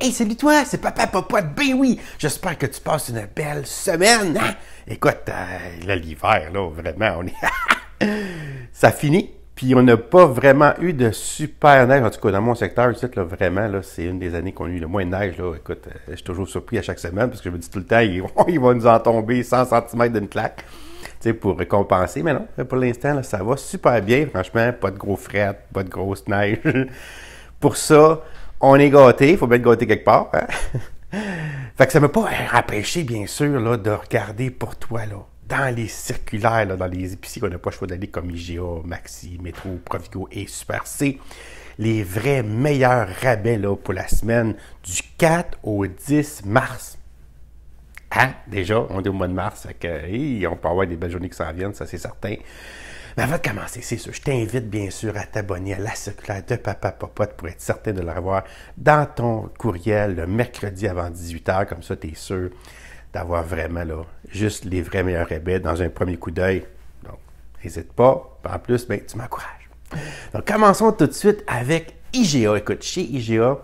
Hey, salut toi, c'est Papa Papa de Ben oui! J'espère que tu passes une belle semaine! Hein? Écoute, euh, l'hiver, là, vraiment, on est. ça finit, puis on n'a pas vraiment eu de super neige. En tout cas, dans mon secteur, là, vraiment, là, c'est une des années qu'on a eu le moins de neige. Là. Écoute, euh, je suis toujours surpris à chaque semaine parce que je me dis tout le temps, il, va nous en tomber 100 cm d'une claque. Tu sais, pour récompenser, mais non, pour l'instant, ça va super bien, franchement, pas de gros frais, pas de grosse neige. pour ça, on est gâté, il faut bien être quelque part. Hein? fait que ça ne m'a pas empêché, bien sûr, là, de regarder pour toi, là, dans les circulaires, dans les épiceries qu'on n'a pas le choix d'aller, comme IGA, Maxi, Métro, Provigo et Super C, les vrais meilleurs rabais pour la semaine du 4 au 10 mars. Hein? Déjà, on est au mois de mars, fait que, on peut avoir des belles journées qui s'en viennent, ça c'est certain. Mais avant de commencer, c'est sûr, je t'invite bien sûr à t'abonner à la circulaire de Papa Papa pour être certain de le revoir dans ton courriel le mercredi avant 18h. Comme ça, tu es sûr d'avoir vraiment là, juste les vrais meilleurs rabais dans un premier coup d'œil. Donc, n'hésite pas. En plus, ben, tu m'encourages. Donc, commençons tout de suite avec IGA. Écoute, chez IGA,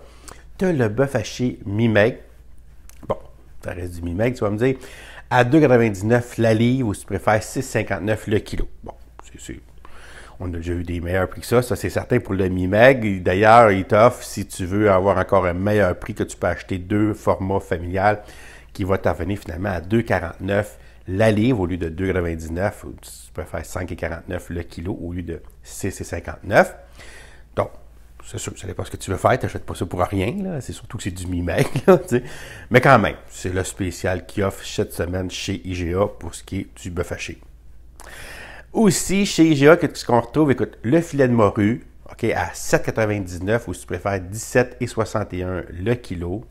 tu as le bœuf haché mi Bon, ça reste du mi-meg, tu vas me dire. À 2,99 la livre ou si tu préfères 6,59 le kilo. Bon, on a déjà eu des meilleurs prix que ça, ça c'est certain pour le mi mag D'ailleurs, il t'offre, si tu veux avoir encore un meilleur prix, que tu peux acheter deux formats familiales qui vont t'avenir finalement à 2,49 la livre au lieu de 2,99. Tu peux faire 5,49 le kilo au lieu de 6,59. Donc, c'est sûr, ça dépend ce que tu veux faire, tu n'achètes pas ça pour rien, c'est surtout que c'est du mi-meg. Mais quand même, c'est le spécial qui offre cette semaine chez IGA pour ce qui est du bœuf haché. Aussi, chez IGA, ce qu'on retrouve, écoute, le filet de morue, OK, à 7,99 ou si tu préfères 17,61 le kilo.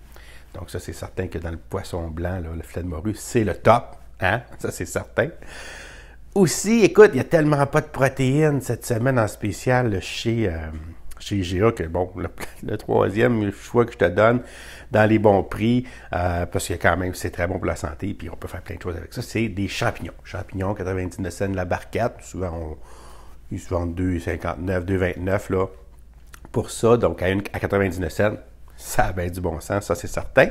Donc ça, c'est certain que dans le poisson blanc, le filet de morue, c'est le top. Hein? Ça, c'est certain. Aussi, écoute, il n'y a tellement pas de protéines cette semaine en spécial chez... Euh, chez IGA que, bon, le, troisième choix que je te donne dans les bons prix, euh, parce que quand même, c'est très bon pour la santé, puis on peut faire plein de choses avec ça, c'est des champignons. Champignons, 99 cents la barquette. Souvent, ils se vendent 2,59, 2,29 là, pour ça. Donc, à, 99 cents, ça a bien du bon sens, ça c'est certain.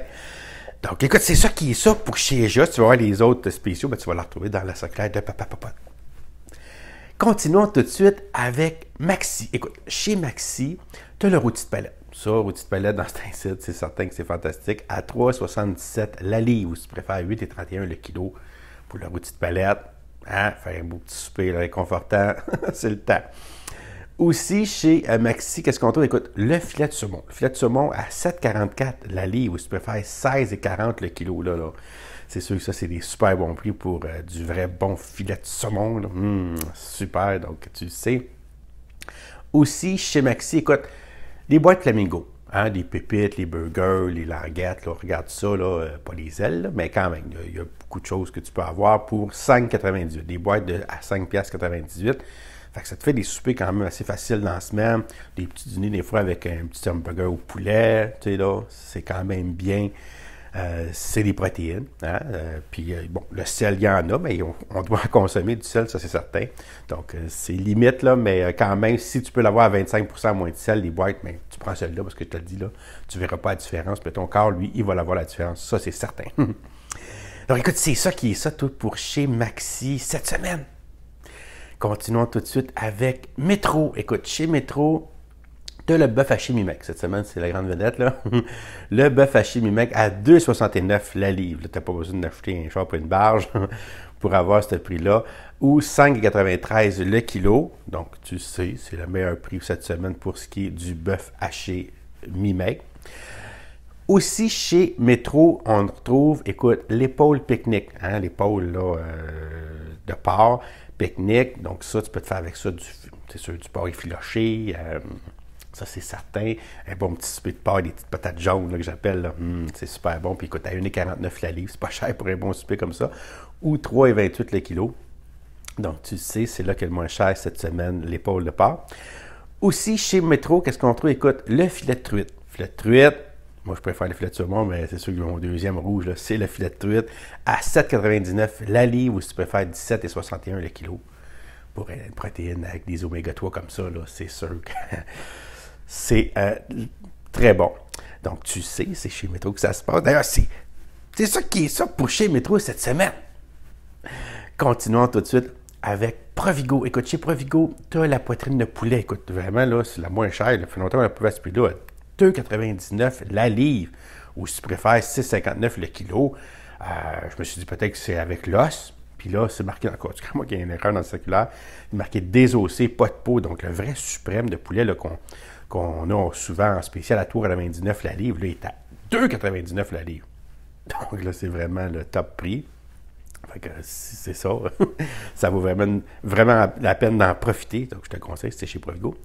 Donc, écoute, c'est ça qui est ça pour chez IGA. tu vas voir les autres spéciaux, ben, tu vas les retrouver dans la secrète de Papa Papa. Continuons tout de suite avec Maxi. Écoute, chez Maxi, tu as le outil de palette. Ça, outil de palette dans cet site, c'est certain que c'est fantastique. À 3,77 la livre, ou si tu préfères 8,31 le kilo pour leur outil de palette. Hein? Faire un beau petit souper réconfortant, c'est le temps. Aussi, chez euh, Maxi, qu'est-ce qu'on trouve? Écoute, le filet de saumon. Le filet de saumon à 7,44 la livre, ou si tu préfères 16,40 le kilo. Là, là. C'est sûr que ça, c'est des super bons prix pour euh, du vrai bon filet de saumon. Mmh, super, donc tu sais. Aussi, chez Maxi, écoute, les boîtes Flamingo, hein, les pépites, les burgers, les languettes, regarde ça, là, euh, pas les ailes, mais quand même, il y, a beaucoup de choses que tu peux avoir pour 5,98. Des boîtes à 5,98 fait que ça te fait des soupers quand même assez faciles dans la semaine. Des petits dîners, des fois, avec un petit hamburger au poulet. Tu sais, là, c'est quand même bien. Euh, c'est des protéines. Hein, euh, puis, euh, bon, le sel, il y en a, mais on, doit consommer du sel, ça c'est certain. Donc, c'est limite, là, mais quand même, si tu peux l'avoir à 25 moins de sel, les boîtes, mais ben, tu prends celle-là parce que je te le dis, là, tu ne verras pas la différence. Mais ton corps, lui, il va l'avoir la différence. Ça, c'est certain. donc écoute, c'est ça qui est ça, tout pour chez Maxi cette semaine. Continuons tout de suite avec Métro. Écoute, chez Métro, tu as le bœuf haché Mimec. Cette semaine, c'est la grande vedette, là. le bœuf haché Mimec à 2,69 la livre. Tu n'as pas besoin d'acheter un char pour une barge pour avoir ce prix-là. Ou 5,93 le kilo. Donc, tu sais, c'est le meilleur prix cette semaine pour ce qui est du bœuf haché Mimec. Aussi, chez Métro, on retrouve, écoute, l'épaule pique-nique. Hein, l'épaule, euh, de porc, pique-nique. Donc, ça, tu peux te faire avec ça du, c'est sûr, du porc effiloché, euh, ça, c'est certain. Un bon petit souper de porc, des petites patates jaunes que j'appelle, hum, c'est super bon. Puis écoute, à 1,49 la livre, c'est pas cher pour un bon souper comme ça. Ou 3,28 le kilo. Donc, tu sais, c'est là qu'elle le moins cher cette semaine, l'épaule de porc. Aussi, chez Métro, qu'est-ce qu'on trouve? Écoute, le filet de truite. Filet de truite, moi, je préfère le filet de saumon, mais c'est sûr que mon deuxième rouge, c'est le filet de truite à 7,99 la livre, ou si tu préfères 17,61 le kilo. Pour euh, une protéine avec des oméga 3 comme ça, c'est sûr que c'est euh, très bon. Donc, tu sais, c'est chez Métro que ça se passe. D'ailleurs, c'est, c'est ça qui est ça pour chez Métro cette semaine. Continuons tout de suite avec Provigo. Écoute, chez Provigo, tu as la poitrine de poulet. Écoute, vraiment, là, c'est la moins chère. Le fait longtemps qu'on la pouvait à ce prix-là. 2,99 la livre, ou si tu préfères, 6,59 le kilo. Euh, je me suis dit peut-être que c'est avec l'os. Puis là, c'est marqué encore. Tu crois moi qu'il y a une erreur dans le circulaire. est marqué désossé, pas de peau. Donc, le vrai suprême de poulet là, qu'on qu'on a souvent en spécial à 3,99 la livre, là, il est à 2,99 la livre. Donc là, c'est vraiment le top prix. Fait que si c'est ça, ça vaut vraiment, vraiment la peine d'en profiter. Donc, je te conseille, c'est chez Provigo.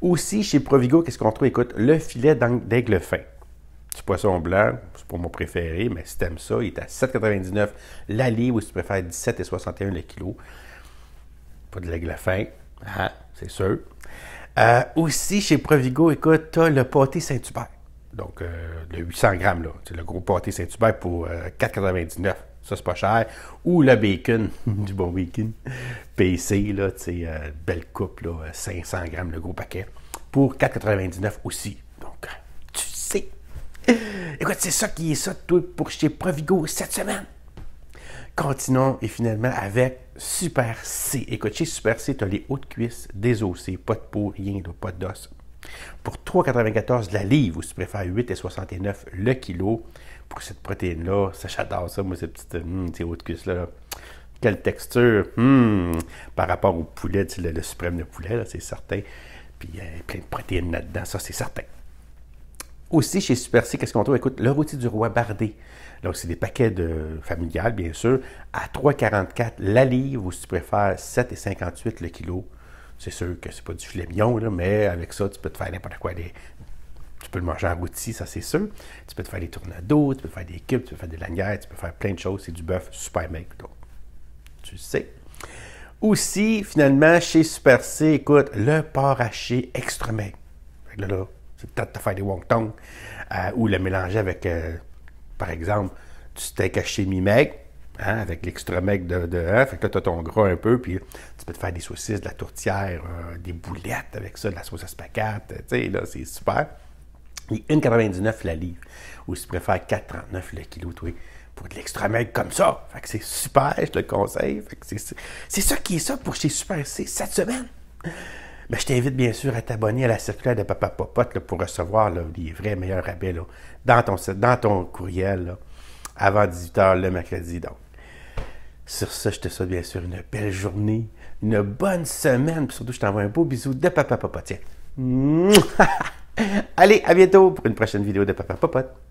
Aussi, chez Provigo, qu'est-ce qu'on trouve? Écoute, le filet d'aigle fin. Du poisson blanc, c'est pas mon préféré, mais si t'aimes ça, il est à 7,99 la livre ou si tu préfères 17,61 le kilo. Pas de l'aigle fin, ah, c'est sûr. Euh, aussi, chez Provigo, écoute, tu le pâté Saint-Hubert. Donc, euh, le 800 grammes, là, le gros pâté Saint-Hubert pour 99, euh, 4,99. Ça, c'est pas cher. Ou le bacon, du bon bacon, PC, là, tu belle coupe, là, 500 grammes, le gros paquet, pour 4,99 aussi. Donc, tu sais. Écoute, c'est ça qui est ça, tout pour chez Provigo cette semaine. Continuons, et finalement, avec Super C. écoutez, Super C, tu as les hautes cuisses des désossées, pas de peau, rien, de, pas d'os. Pour 3,94 la livre, ou si tu préfères 8,69 le kilo, pour cette protéine-là, ça j'adore ça, moi, ces petites hmm, ces hautes cuisses-là. quelle texture, hmm, par rapport au poulet, le, suprême de poulet, c'est certain. Puis il y a plein de protéines là-dedans, ça c'est certain. Aussi, chez Super C, qu'est-ce qu'on trouve? Écoute, le rôti du roi bardé. Donc, c'est des paquets de familial, bien sûr, à 3,44 la livre, ou si tu préfères, 7,58 le kilo. C'est sûr que c'est pas du filet mignon, mais avec ça, tu peux te faire n'importe quoi. Des... Tu peux le manger à rôti, ça c'est sûr. Tu peux te faire des tournados, tu peux faire des cubes, tu peux faire des lanières, tu peux faire plein de choses. C'est du bœuf super mec, donc tu sais. Aussi, finalement, chez Super C, écoute, le porc haché extra Là, là, c'est peut-être te faire des wontons euh, ou le mélanger avec, euh, par exemple, du steak haché mi hein, avec l'extra de. de hein, fait que là, tu as ton gras un peu, puis tu peux te faire des saucisses, de la tourtière, euh, des boulettes avec ça, de la sauce à spaghetti. Tu sais, là, c'est super. Et 1,99 la livre, ou si tu préfères 4,39 le kilo, toi pour de l'extra comme ça. Fait que c'est super, je te le conseille. Fait que c'est, c'est ça qui est ça pour chez Super C cette semaine. Mais ben, je t'invite bien sûr à t'abonner à la circulaire de Papa Popote pour recevoir les vrais meilleurs rabais dans, ton, dans ton courriel avant 18h le mercredi. Donc. Sur ce, je te souhaite bien sûr une belle journée, une bonne semaine. Puis surtout, je t'envoie un beau bisou de Papa Popote. Tiens. Allez, à bientôt pour une prochaine vidéo de Papa Popote.